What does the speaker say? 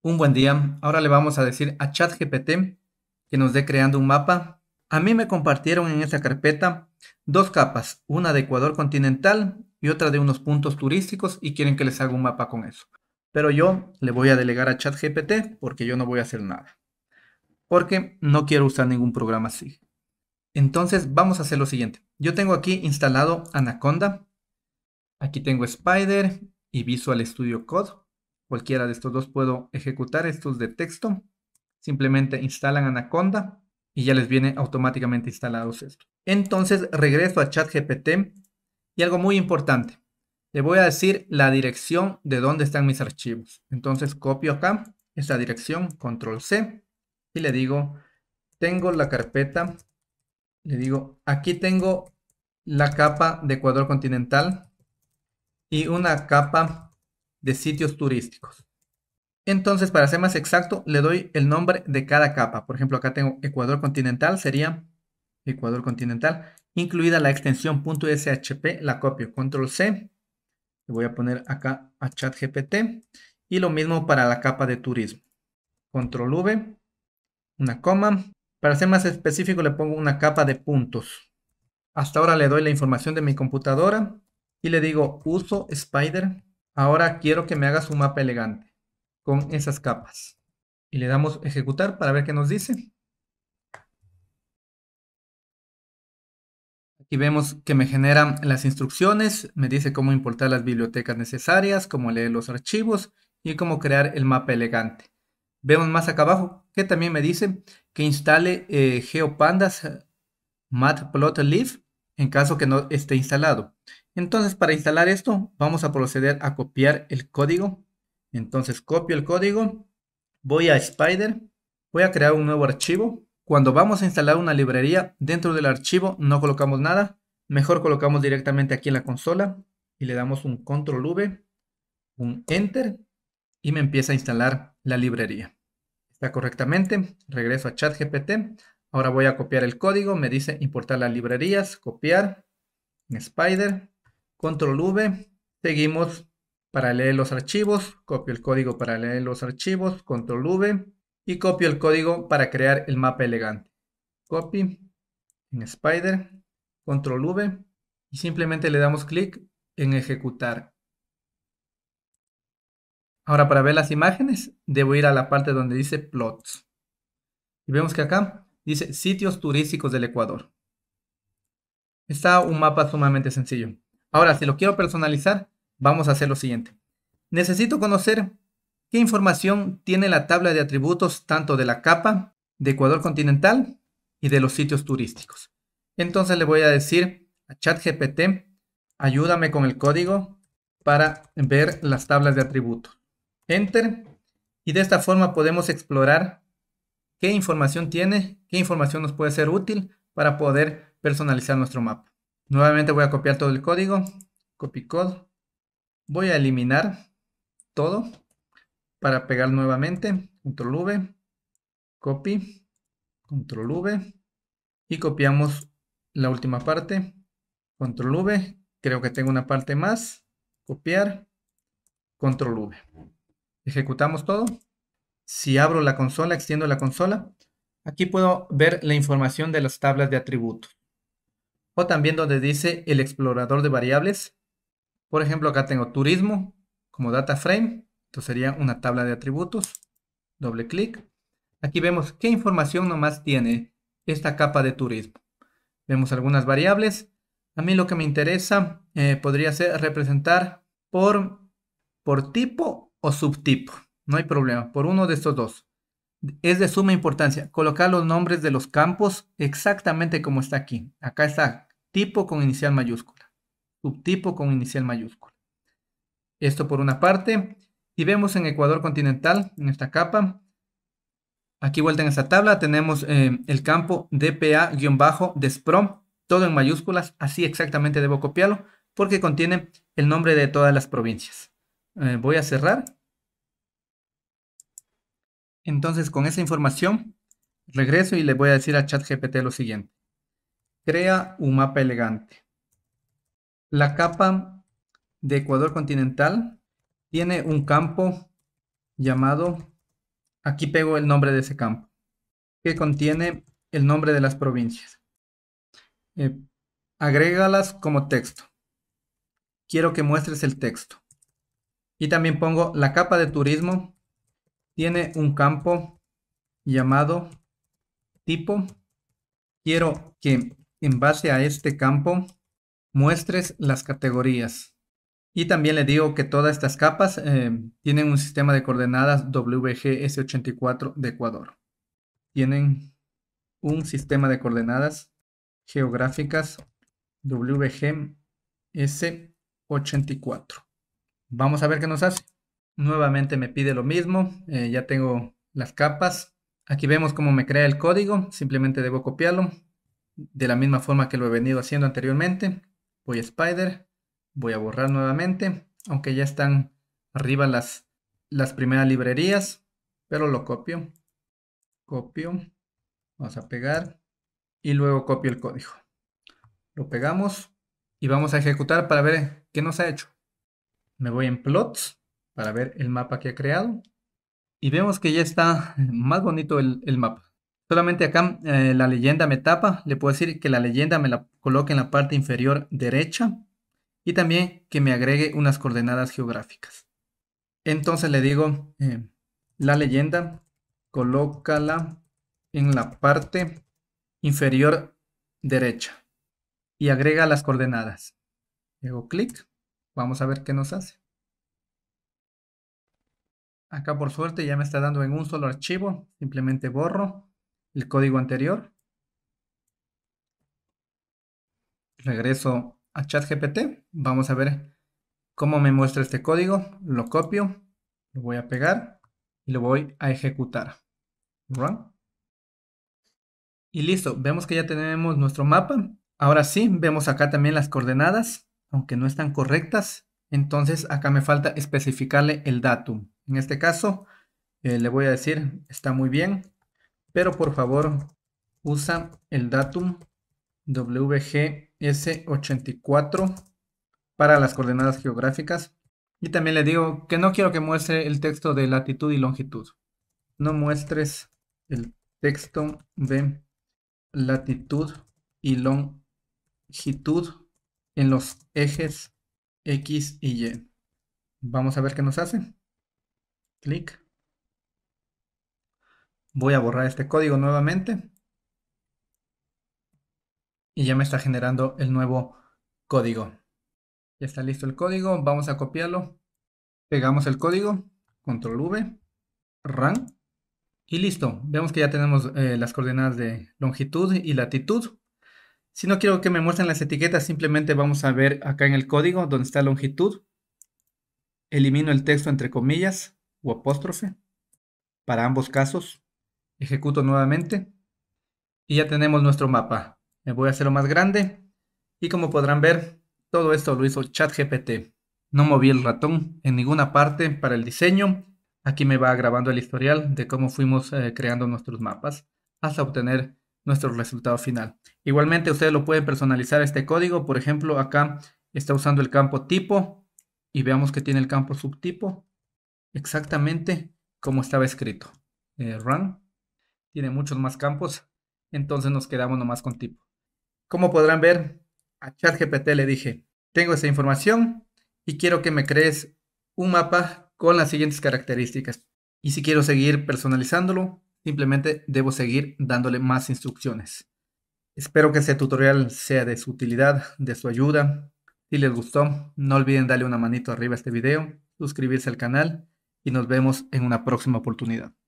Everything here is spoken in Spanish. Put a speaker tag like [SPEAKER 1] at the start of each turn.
[SPEAKER 1] Un buen día, ahora le vamos a decir a ChatGPT que nos dé creando un mapa. A mí me compartieron en esta carpeta dos capas, una de Ecuador continental y otra de unos puntos turísticos y quieren que les haga un mapa con eso. Pero yo le voy a delegar a ChatGPT porque yo no voy a hacer nada. Porque no quiero usar ningún programa así. Entonces vamos a hacer lo siguiente. Yo tengo aquí instalado Anaconda. Aquí tengo Spider y Visual Studio Code cualquiera de estos dos puedo ejecutar estos de texto. Simplemente instalan Anaconda y ya les viene automáticamente instalados esto. Entonces regreso a ChatGPT y algo muy importante. Le voy a decir la dirección de dónde están mis archivos. Entonces copio acá esta dirección, control C y le digo, tengo la carpeta, le digo, aquí tengo la capa de Ecuador continental y una capa de sitios turísticos. Entonces, para ser más exacto, le doy el nombre de cada capa. Por ejemplo, acá tengo Ecuador continental, sería Ecuador continental, incluida la extensión .shp, la copio, control C, le voy a poner acá a ChatGPT, y lo mismo para la capa de turismo, control V, una coma, para ser más específico le pongo una capa de puntos. Hasta ahora le doy la información de mi computadora y le digo uso Spider Ahora quiero que me hagas un mapa elegante con esas capas. Y le damos ejecutar para ver qué nos dice. Aquí vemos que me generan las instrucciones, me dice cómo importar las bibliotecas necesarias, cómo leer los archivos y cómo crear el mapa elegante. Vemos más acá abajo que también me dice que instale eh, GeoPandas Matplotlib en caso que no esté instalado entonces, para instalar esto, vamos a proceder a copiar el código. Entonces, copio el código, voy a Spider, voy a crear un nuevo archivo. Cuando vamos a instalar una librería, dentro del archivo no colocamos nada. Mejor colocamos directamente aquí en la consola y le damos un control V, un enter y me empieza a instalar la librería. Está correctamente, regreso a ChatGPT. Ahora voy a copiar el código, me dice importar las librerías, copiar, Spider, control V, seguimos para leer los archivos, copio el código para leer los archivos, control V y copio el código para crear el mapa elegante. Copy en Spider, control V y simplemente le damos clic en ejecutar. Ahora para ver las imágenes debo ir a la parte donde dice plots. Y vemos que acá dice sitios turísticos del Ecuador. Está un mapa sumamente sencillo. Ahora, si lo quiero personalizar, vamos a hacer lo siguiente. Necesito conocer qué información tiene la tabla de atributos tanto de la capa, de Ecuador continental y de los sitios turísticos. Entonces le voy a decir a ChatGPT, ayúdame con el código para ver las tablas de atributos. Enter. Y de esta forma podemos explorar qué información tiene, qué información nos puede ser útil para poder personalizar nuestro mapa. Nuevamente voy a copiar todo el código, copy code. Voy a eliminar todo para pegar nuevamente, control V, copy, control V y copiamos la última parte, control V, creo que tengo una parte más, copiar, control V. Ejecutamos todo. Si abro la consola, extiendo la consola, aquí puedo ver la información de las tablas de atributos. O también donde dice el explorador de variables. Por ejemplo, acá tengo turismo como data frame. Esto sería una tabla de atributos. Doble clic. Aquí vemos qué información nomás tiene esta capa de turismo. Vemos algunas variables. A mí lo que me interesa eh, podría ser representar por, por tipo o subtipo. No hay problema, por uno de estos dos. Es de suma importancia colocar los nombres de los campos exactamente como está aquí. Acá está tipo con inicial mayúscula, subtipo con inicial mayúscula. Esto por una parte. Y vemos en Ecuador continental, en esta capa, aquí vuelta en esta tabla, tenemos eh, el campo DPA-desprom, todo en mayúsculas, así exactamente debo copiarlo, porque contiene el nombre de todas las provincias. Eh, voy a cerrar. Entonces, con esa información, regreso y le voy a decir a ChatGPT lo siguiente crea un mapa elegante. La capa de Ecuador continental tiene un campo llamado, aquí pego el nombre de ese campo, que contiene el nombre de las provincias. Eh, agrégalas como texto. Quiero que muestres el texto. Y también pongo la capa de turismo. Tiene un campo llamado tipo. Quiero que en base a este campo, muestres las categorías. Y también le digo que todas estas capas eh, tienen un sistema de coordenadas WGS84 de Ecuador. Tienen un sistema de coordenadas geográficas WGS84. Vamos a ver qué nos hace. Nuevamente me pide lo mismo. Eh, ya tengo las capas. Aquí vemos cómo me crea el código. Simplemente debo copiarlo de la misma forma que lo he venido haciendo anteriormente. Voy a Spider, voy a borrar nuevamente, aunque ya están arriba las, las primeras librerías, pero lo copio. Copio, vamos a pegar y luego copio el código. Lo pegamos y vamos a ejecutar para ver qué nos ha hecho. Me voy en plots para ver el mapa que ha creado y vemos que ya está más bonito el mapa. Solamente acá eh, la leyenda me tapa, le puedo decir que la leyenda me la coloque en la parte inferior derecha y también que me agregue unas coordenadas geográficas. Entonces le digo, eh, la leyenda, colócala en la parte inferior derecha y agrega las coordenadas. Le hago clic, vamos a ver qué nos hace. Acá por suerte ya me está dando en un solo archivo, simplemente borro el código anterior. Regreso a ChatGPT. Vamos a ver cómo me muestra este código. Lo copio, lo voy a pegar y lo voy a ejecutar. Run. Y listo, vemos que ya tenemos nuestro mapa. Ahora sí, vemos acá también las coordenadas, aunque no están correctas. Entonces acá me falta especificarle el datum. En este caso eh, le voy a decir, está muy bien, pero por favor usa el datum WGS84 para las coordenadas geográficas. Y también le digo que no quiero que muestre el texto de latitud y longitud. No muestres el texto de latitud y longitud en los ejes X y Y. Vamos a ver qué nos hace. Clic. Voy a borrar este código nuevamente. Y ya me está generando el nuevo código. Ya está listo el código. Vamos a copiarlo. Pegamos el código. Control V. Run. Y listo. Vemos que ya tenemos eh, las coordenadas de longitud y latitud. Si no quiero que me muestren las etiquetas, simplemente vamos a ver acá en el código donde está longitud. Elimino el texto entre comillas o apóstrofe para ambos casos. Ejecuto nuevamente. Y ya tenemos nuestro mapa. Me voy a hacerlo más grande. Y como podrán ver, todo esto lo hizo ChatGPT. No moví el ratón en ninguna parte para el diseño. Aquí me va grabando el historial de cómo fuimos eh, creando nuestros mapas hasta obtener nuestro resultado final. Igualmente ustedes lo pueden personalizar este código. Por ejemplo, acá está usando el campo tipo y veamos que tiene el campo subtipo exactamente como estaba escrito. Eh, run tiene muchos más campos, entonces nos quedamos nomás con tipo. Como podrán ver, a ChatGPT le dije, tengo esta información y quiero que me crees un mapa con las siguientes características. Y si quiero seguir personalizándolo, simplemente debo seguir dándole más instrucciones. Espero que este tutorial sea de su utilidad, de su ayuda. Si les gustó, no olviden darle una manito arriba a este video, suscribirse al canal y nos vemos en una próxima oportunidad.